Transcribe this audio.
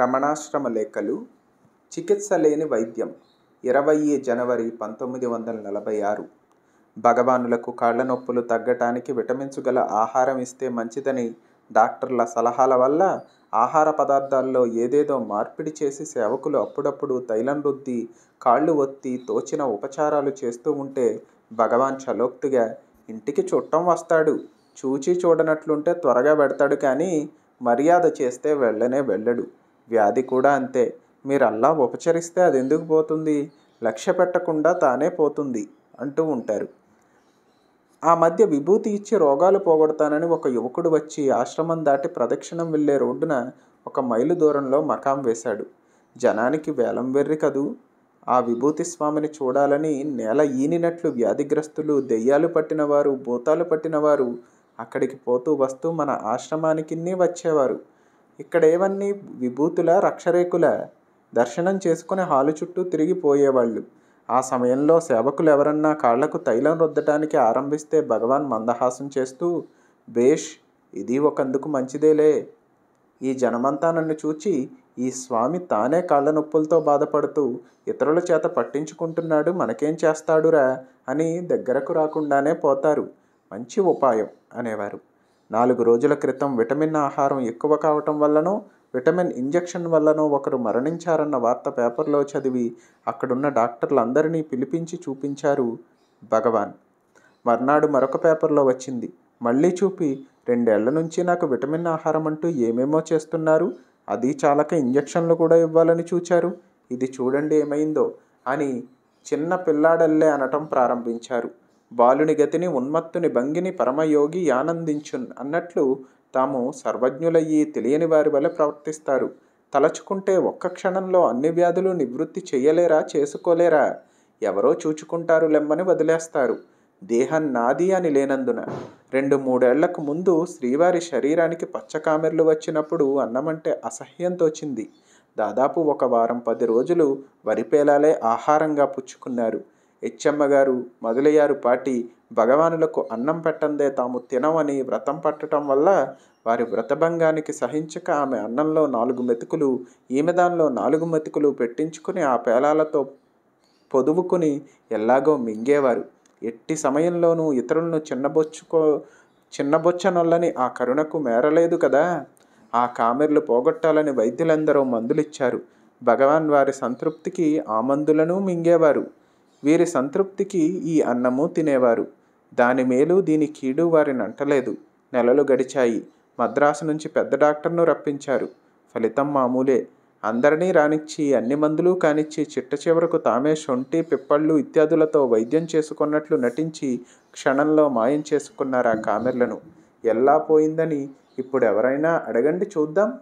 రమణాశ్రమ లేఖలు చికిత్స లేని వైద్యం ఇరవై జనవరి పంతొమ్మిది వందల నలభై ఆరు భగవానులకు కాళ్ళ నొప్పులు తగ్గటానికి విటమిన్స్ గల ఆహారం ఇస్తే మంచిదని డాక్టర్ల సలహాల వల్ల ఆహార పదార్థాల్లో ఏదేదో మార్పిడి చేసి సేవకులు అప్పుడప్పుడు తైలం రుద్ది కాళ్ళు ఒత్తి తోచిన ఉపచారాలు చేస్తూ ఉంటే భగవాన్ చలోక్తిగా ఇంటికి చుట్టం వస్తాడు చూచి చూడనట్లుంటే త్వరగా పెడతాడు కానీ మర్యాద చేస్తే వెళ్ళనే వెళ్ళడు వ్యాధి కూడా అంతే మీరు అల్లా ఉపచరిస్తే అది ఎందుకు పోతుంది లక్ష్య పెట్టకుండా తానే పోతుంది అంటూ ఉంటారు ఆ మధ్య విభూతి ఇచ్చి రోగాలు పోగొడతానని ఒక యువకుడు వచ్చి ఆశ్రమం దాటి ప్రదక్షిణం వెళ్ళే రోడ్డున ఒక మైలు దూరంలో మకాం వేశాడు జనానికి వేలం వెర్రి కదూ ఆ విభూతి స్వామిని చూడాలని నేల ఈనినట్లు వ్యాధిగ్రస్తులు దెయ్యాలు పట్టినవారు భూతాలు పట్టినవారు అక్కడికి పోతూ వస్తూ మన ఆశ్రమానికి వచ్చేవారు ఇక్కడ ఏవన్నీ విభూతుల రక్షరేకుల దర్శనం చేసుకుని హాలు చుట్టూ తిరిగి పోయేవాళ్ళు ఆ సమయంలో సేవకులు ఎవరన్నా కాళ్లకు తైలం రుద్దటానికి ఆరంభిస్తే భగవాన్ మందహాసం చేస్తూ బేష్ ఇది ఒకందుకు మంచిదేలే ఈ జనమంతా నన్ను చూచి ఈ స్వామి తానే కాళ్ళ నొప్పులతో బాధపడుతూ ఇతరుల చేత పట్టించుకుంటున్నాడు మనకేం చేస్తాడురా అని దగ్గరకు రాకుండానే పోతారు మంచి ఉపాయం అనేవారు నాలుగు రోజుల క్రితం విటమిన్ ఆహారం ఎక్కువ కావటం వల్లనో విటమిన్ ఇంజెక్షన్ వల్లనో ఒకరు మరణించారన్న వార్త పేపర్లో చదివి అక్కడున్న డాక్టర్లందరినీ పిలిపించి చూపించారు భగవాన్ మర్నాడు మరొక పేపర్లో వచ్చింది మళ్ళీ చూపి రెండేళ్ల నుంచి నాకు విటమిన్ ఆహారం అంటూ ఏమేమో చేస్తున్నారు అది చాలక ఇంజెక్షన్లు కూడా ఇవ్వాలని చూచారు ఇది చూడండి ఏమైందో అని చిన్న పిల్లాడల్లే అనటం ప్రారంభించారు బాలుని గతిని ఉన్మత్తుని భంగిని పరమయోగి ఆనందించున్ అన్నట్లు తాము సర్వజ్ఞులయ్యి తెలియని వారి వల్ల ప్రవర్తిస్తారు తలచుకుంటే ఒక్క క్షణంలో అన్ని వ్యాధులు నివృత్తి చేయలేరా చేసుకోలేరా ఎవరో చూచుకుంటారు లెమ్మని వదిలేస్తారు దేహం నాది అని లేనందున రెండు మూడేళ్లకు ముందు శ్రీవారి శరీరానికి పచ్చకామెర్లు వచ్చినప్పుడు అన్నమంటే అసహ్యంతో తోచింది దాదాపు ఒక వారం పది రోజులు వరిపేలాలే ఆహారంగా పుచ్చుకున్నారు హెచ్చెమ్మ గారు మొదలయ్యారు పాటి భగవానులకు అన్నం పెట్టందే తాము తినమని వ్రతం పట్టడం వల్ల వారి వ్రతభంగానికి సహించక ఆమె అన్నంలో నాలుగు మెతుకులు ఈమె దానిలో నాలుగు మెతుకులు పెట్టించుకుని ఆ పేలాలతో పొదువుకుని ఎలాగో మింగేవారు ఎట్టి సమయంలోనూ ఇతరులను చిన్నబొచ్చుకో చిన్నబొచ్చనొల్లని ఆ కరుణకు మేరలేదు కదా ఆ కామెర్లు పోగొట్టాలని వైద్యులందరూ మందులిచ్చారు భగవాన్ వారి సంతృప్తికి ఆ మందులను మింగేవారు వీరి సంతృప్తికి ఈ అన్నము తినేవారు దాని మేలు దీని కీడు వారిని అంటలేదు నెలలు గడిచాయి మద్రాసు నుంచి పెద్ద డాక్టర్ను రప్పించారు ఫలితం మామూలే అందరినీ రానిచ్చి అన్ని మందులు కానిచ్చి చిట్ట చివరకు తామే శొంటి పిప్పళ్ళు ఇత్యాదులతో వైద్యం చేసుకున్నట్లు నటించి క్షణంలో మాయం చేసుకున్నారు ఆ కామెర్లను ఎలా పోయిందని ఇప్పుడు ఎవరైనా అడగండి చూద్దాం